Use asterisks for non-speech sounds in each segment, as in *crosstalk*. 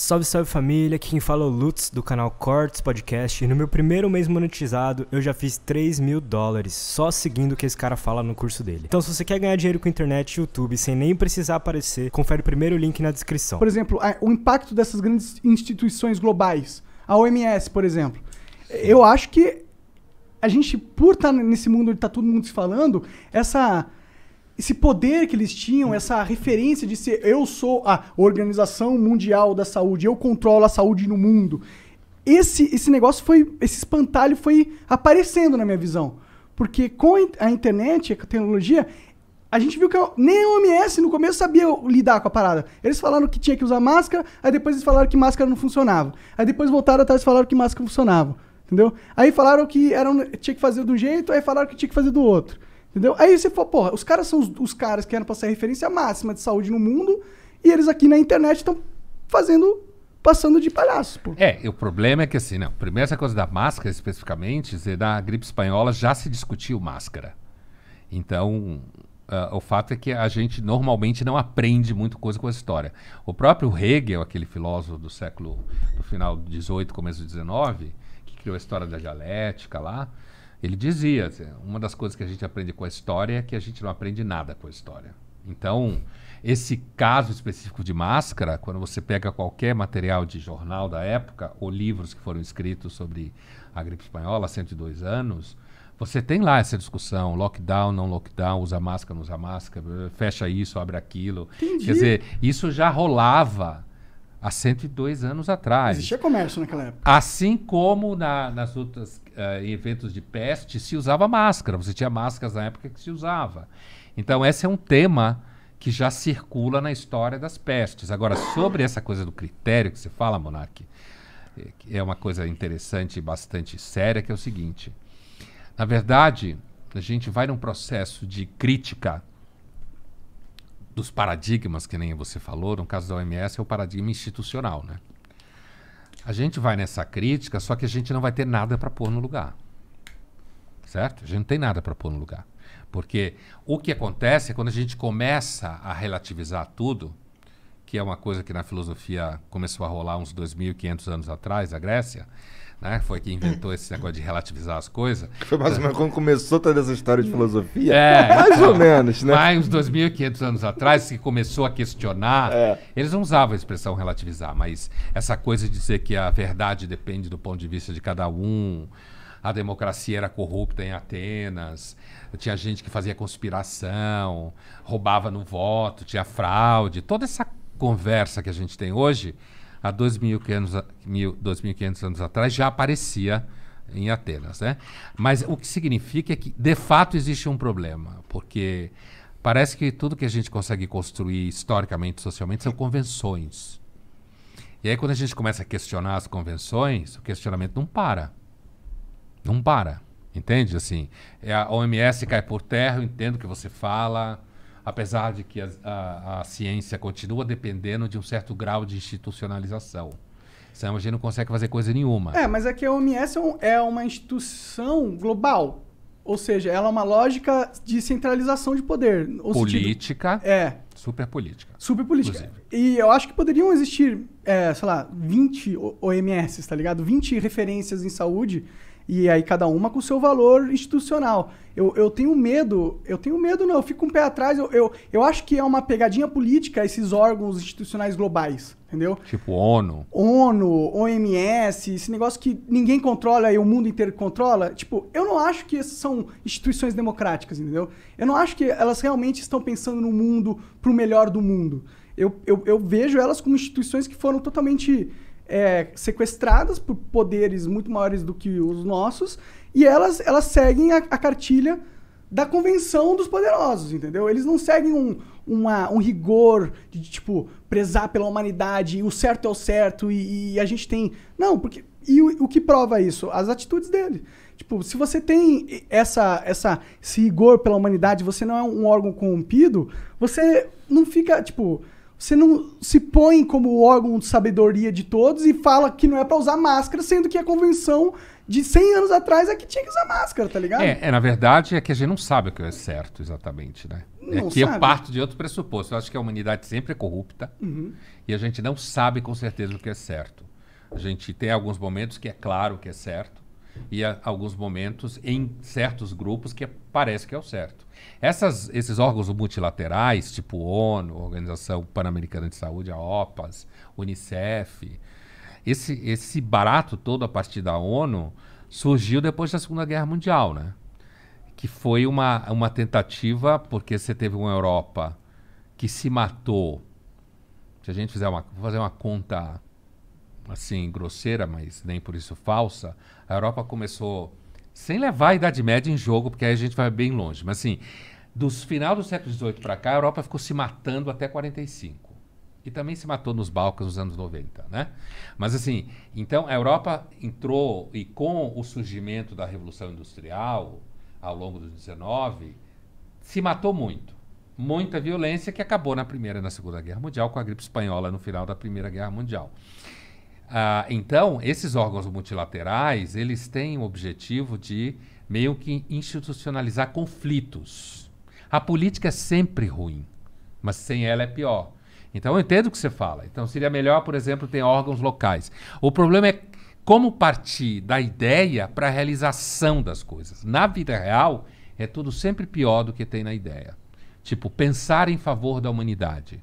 Salve, salve família, aqui quem fala é o Lutz do canal Cortes Podcast e no meu primeiro mês monetizado eu já fiz 3 mil dólares só seguindo o que esse cara fala no curso dele. Então se você quer ganhar dinheiro com internet e YouTube sem nem precisar aparecer, confere o primeiro link na descrição. Por exemplo, o impacto dessas grandes instituições globais, a OMS por exemplo, eu acho que a gente, por estar tá nesse mundo onde está todo mundo se falando, essa esse poder que eles tinham, essa referência de ser eu sou a Organização Mundial da Saúde, eu controlo a saúde no mundo. Esse, esse negócio foi, esse espantalho foi aparecendo na minha visão. Porque com a internet, a tecnologia, a gente viu que nem a OMS no começo sabia lidar com a parada. Eles falaram que tinha que usar máscara, aí depois eles falaram que máscara não funcionava. Aí depois voltaram atrás e falaram que máscara funcionava. Entendeu? Aí falaram que era um, tinha que fazer de um jeito, aí falaram que tinha que fazer do outro. Entendeu? Aí você fala, porra, os caras são os, os caras que eram pra ser a referência máxima de saúde no mundo e eles aqui na internet estão fazendo passando de palhaço, pô. É, o problema é que assim, não. Primeiro essa coisa da máscara especificamente, da gripe espanhola já se discutiu máscara. Então, uh, o fato é que a gente normalmente não aprende muito coisa com a história. O próprio Hegel, aquele filósofo do século do final do 18, começo do 19, que criou a história da dialética lá, ele dizia, assim, uma das coisas que a gente aprende com a história é que a gente não aprende nada com a história. Então, esse caso específico de máscara, quando você pega qualquer material de jornal da época ou livros que foram escritos sobre a gripe espanhola há 102 anos, você tem lá essa discussão, lockdown, não lockdown, usa máscara, não usa máscara, fecha isso, abre aquilo. Entendi. Quer dizer, isso já rolava há 102 anos atrás. Existia comércio naquela época. Assim como na, nas outras uh, eventos de peste se usava máscara. Você tinha máscaras na época que se usava. Então esse é um tema que já circula na história das pestes. Agora sobre essa coisa do critério que você fala, Monarque, eh, é uma coisa interessante e bastante séria que é o seguinte. Na verdade, a gente vai num processo de crítica dos paradigmas, que nem você falou, no caso da OMS é o paradigma institucional, né? A gente vai nessa crítica, só que a gente não vai ter nada para pôr no lugar. Certo? A gente não tem nada para pôr no lugar. Porque o que acontece é quando a gente começa a relativizar tudo, que é uma coisa que na filosofia começou a rolar uns 2.500 anos atrás, a Grécia, né? Foi que inventou esse negócio de relativizar as coisas. *laughs* Foi mais ou menos quando começou toda essa história de filosofia. É, *laughs* mais então. ou menos, né? Mais uns 2.500 anos atrás, que começou a questionar. É. Eles não usavam a expressão relativizar, mas essa coisa de dizer que a verdade depende do ponto de vista de cada um, a democracia era corrupta em Atenas, tinha gente que fazia conspiração, roubava no voto, tinha fraude, toda essa conversa que a gente tem hoje, há 2.500 anos atrás já aparecia em Atenas. Né? Mas o que significa é que, de fato, existe um problema, porque parece que tudo que a gente consegue construir historicamente, socialmente, são convenções. E aí, quando a gente começa a questionar as convenções, o questionamento não para. Não para. Entende? Assim, é a OMS cai por terra, eu entendo o que você fala, apesar de que a, a, a ciência continua dependendo de um certo grau de institucionalização. Senão a gente não consegue fazer coisa nenhuma. É, mas é que a OMS é, é uma instituição global. Ou seja, ela é uma lógica de centralização de poder. política. Sentido, é. Super política. Super política. Inclusive. E eu acho que poderiam existir, é, sei lá, 20 OMS, tá ligado? 20 referências em saúde e aí cada uma com o seu valor institucional. Eu, eu tenho medo, eu tenho medo não, eu fico um pé atrás, eu, eu, eu acho que é uma pegadinha política esses órgãos institucionais globais, entendeu? Tipo ONU. ONU, OMS, esse negócio que ninguém controla e o mundo inteiro controla. Tipo, eu não acho que essas são instituições democráticas, entendeu? Eu não acho que elas realmente estão pensando no mundo pro melhor do mundo. Eu, eu, eu vejo elas como instituições que foram totalmente é, sequestradas por poderes muito maiores do que os nossos, e elas, elas seguem a, a cartilha da convenção dos poderosos, entendeu? Eles não seguem um, uma, um rigor de, tipo, prezar pela humanidade, o certo é o certo, e, e a gente tem... Não, porque... E o, o, que prova isso? As atitudes dele. Tipo, se você tem essa, essa, esse rigor pela humanidade, você não é um órgão corrompido, você não fica, tipo... Você não se põe como órgão de sabedoria de todos e fala que não é para usar máscara, sendo que a convenção de 100 anos atrás é que tinha que usar máscara, tá ligado? É, é na verdade, é que a gente não sabe o que é certo exatamente, né? Não é que eu parto de outro pressuposto. Eu acho que a humanidade sempre é corrupta uhum. e a gente não sabe com certeza o que é certo. A gente tem alguns momentos que é claro que é certo e alguns momentos em certos grupos que parece que é o certo. Essas, esses órgãos multilaterais, tipo ONU, Organização Pan-Americana de Saúde, a OPAS, Unicef, esse, esse barato todo a partir da ONU surgiu depois da Segunda Guerra Mundial, né? Que foi uma, uma tentativa, porque você teve uma Europa que se matou. Se a gente fizer uma, fazer uma conta assim, grosseira, mas nem por isso falsa, a Europa começou sem levar a Idade Média em jogo, porque aí a gente vai bem longe. Mas assim, do final do século XVIII para cá, a Europa ficou se matando até 45. E também se matou nos Balcãs nos anos 90, né? Mas assim, então a Europa entrou e com o surgimento da Revolução Industrial ao longo dos 19, se matou muito. Muita violência que acabou na Primeira e na Segunda Guerra Mundial com a gripe espanhola no final da Primeira Guerra Mundial. Ah, então, esses órgãos multilaterais, eles têm o objetivo de meio que institucionalizar conflitos. A política é sempre ruim, mas sem ela é pior. Então, eu entendo o que você fala. Então, seria melhor, por exemplo, ter órgãos locais. O problema é como partir da ideia para a realização das coisas. Na vida real, é tudo sempre pior do que tem na ideia. Tipo, pensar em favor da humanidade.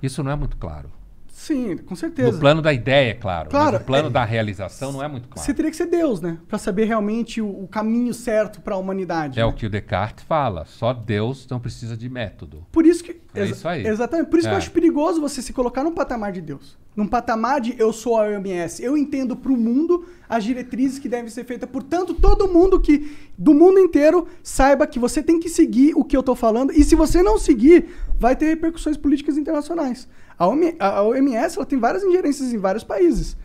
Isso não é muito claro. Sim, com certeza. No plano da ideia, é claro. claro o plano é, da realização não é muito claro. Você teria que ser Deus, né? Para saber realmente o, o caminho certo para a humanidade. É né? o que o Descartes fala. Só Deus não precisa de método. Por isso que. É isso aí. Exatamente. Por isso é. que eu é. acho perigoso você se colocar num patamar de Deus. Num patamar de eu sou a OMS. Eu entendo para o mundo as diretrizes que devem ser feitas. Portanto, todo mundo que. do mundo inteiro saiba que você tem que seguir o que eu estou falando. E se você não seguir, vai ter repercussões políticas internacionais. A OMS ela tem várias ingerências em vários países.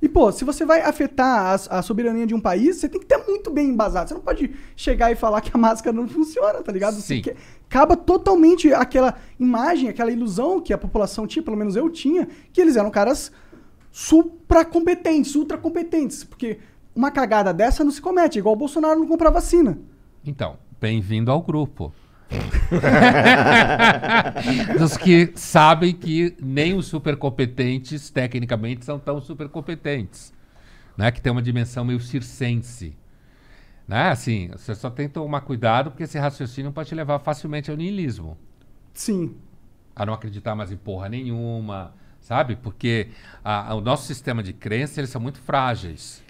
E, pô, se você vai afetar a, a, soberania de um país, você tem que estar muito bem embasado. Você não pode chegar e falar que a máscara não funciona, tá ligado? Sim. Você acaba totalmente aquela imagem, aquela ilusão que a população tinha, pelo menos eu tinha, que eles eram caras supracompetentes, ultracompetentes. Porque uma cagada dessa não se comete, igual o Bolsonaro não comprar vacina. Então, bem-vindo ao grupo. *laughs* Dos que sabem que nem os supercompetentes tecnicamente, são tão supercompetentes, Né? Que tem uma dimensão meio circense. Né? Assim, você só tem que tomar cuidado porque esse raciocínio pode te levar facilmente ao niilismo. Sim. A não acreditar mais em porra nenhuma, sabe? Porque a, a, o nosso sistema de crença, eles são muito frágeis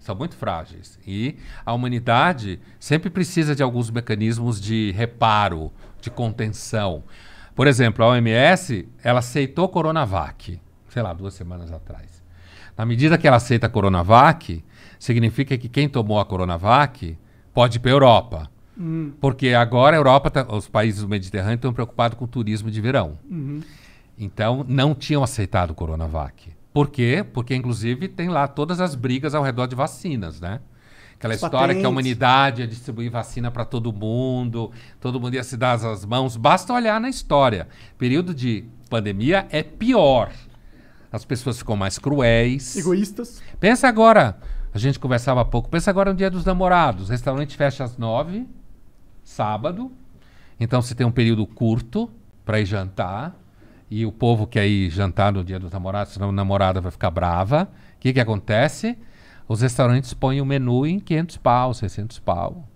são muito frágeis. E a humanidade sempre precisa de alguns mecanismos de reparo, de contenção. Por exemplo, a OMS, ela aceitou Coronavac, sei lá, duas semanas atrás. Na medida que ela aceita Coronavac, significa que quem tomou a Coronavac pode ir para a Europa. Hum. Porque agora a Europa, tá, os países do Mediterrâneo estão preocupados com o turismo de verão. Uhum. Então, não tinham aceitado Coronavac. Por quê? Porque, inclusive, tem lá todas as brigas ao redor de vacinas, né? Aquela Os história patentes. que a humanidade ia distribuir vacina para todo mundo, todo mundo ia se dar as mãos. Basta olhar na história. Período de pandemia é pior. As pessoas ficam mais cruéis. Egoístas. Pensa agora, a gente conversava há pouco, pensa agora no dia dos namorados. Restaurante fecha às nove, sábado. Então você tem um período curto para ir jantar e o povo quer ir jantar no dia dos namorados, senão a namorada vai ficar brava. O que, que acontece? Os restaurantes põem o menu em 500 pau, 600 pau.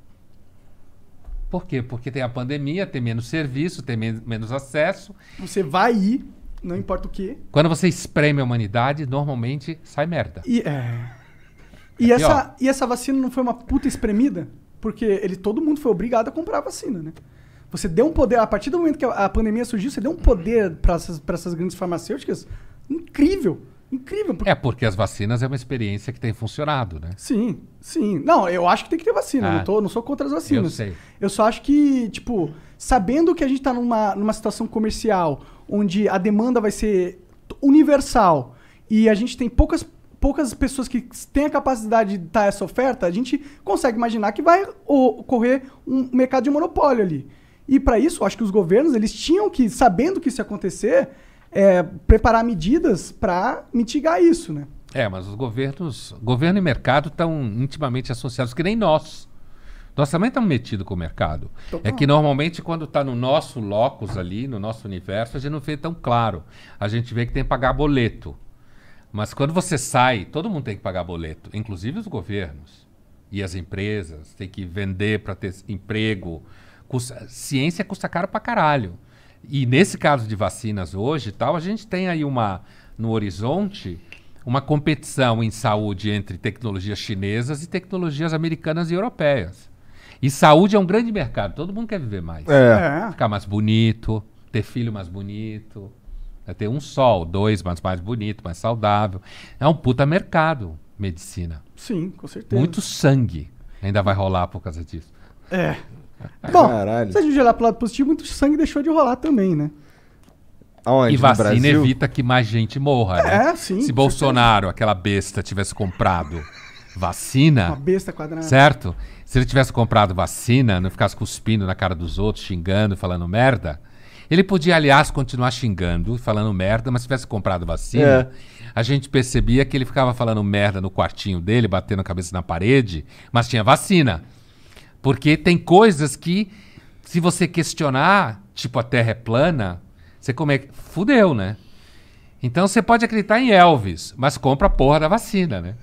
Por quê? Porque tem a pandemia, tem menos serviço, tem men menos acesso. Você vai ir, não importa o quê. Quando você espreme a humanidade, normalmente sai merda. E, é... e é essa, e essa vacina não foi uma puta espremida? Porque ele, todo mundo foi obrigado a comprar a vacina, né? Você deu um poder, a partir do momento que a pandemia surgiu, você deu um poder para essas, essas grandes farmacêuticas incrível. Incrível. Porque... É, porque as vacinas é uma experiência que tem funcionado, né? Sim, sim. Não, eu acho que tem que ter vacina. Ah, não, tô, não sou contra as vacinas. Eu sei. Eu só acho que, tipo, sabendo que a gente está numa, numa situação comercial onde a demanda vai ser universal e a gente tem poucas, poucas pessoas que têm a capacidade de dar essa oferta, a gente consegue imaginar que vai ocorrer um mercado de monopólio ali. E para isso, acho que os governos eles tinham que, sabendo que isso ia acontecer, é, preparar medidas para mitigar isso, né? É, mas os governos, governo e mercado estão intimamente associados, que nem nós. Nós também tá estamos metidos com o mercado. é que normalmente quando está no nosso locus ali, no nosso universo, a gente não vê tão claro. A gente vê que tem que pagar boleto. Mas quando você sai, todo mundo tem que pagar boleto, inclusive os governos e as empresas, tem que vender para ter emprego, Custa, ciência custa caro pra caralho. E nesse caso de vacinas hoje tal, a gente tem aí uma no horizonte uma competição em saúde entre tecnologias chinesas e tecnologias americanas e europeias. E saúde é um grande mercado, todo mundo quer viver mais. É. é. Ficar mais bonito, ter filho mais bonito, né, ter um sol, dois, mas mais bonito, mais saudável. É um puta mercado, medicina. Sim, com certeza. Muito sangue ainda vai rolar por causa disso. É. Ah, Bom, Caralho. se a gente olhar pro lado positivo, muito sangue deixou de rolar também, né? Aonde? E vacina evita que mais gente morra, né? É, sim. Se Bolsonaro, aquela besta, tivesse comprado vacina. Uma besta quadrada. Certo? Se ele tivesse comprado vacina, não ficasse cuspindo na cara dos outros, xingando, falando merda. Ele podia, aliás, continuar xingando, falando merda, mas se tivesse comprado vacina, é. a gente percebia que ele ficava falando merda no quartinho dele, batendo a cabeça na parede, mas tinha vacina. Porque tem coisas que, se você questionar, tipo a Terra é plana, você é fudeu, né? Então você pode acreditar em Elvis, mas compra a porra da vacina, né?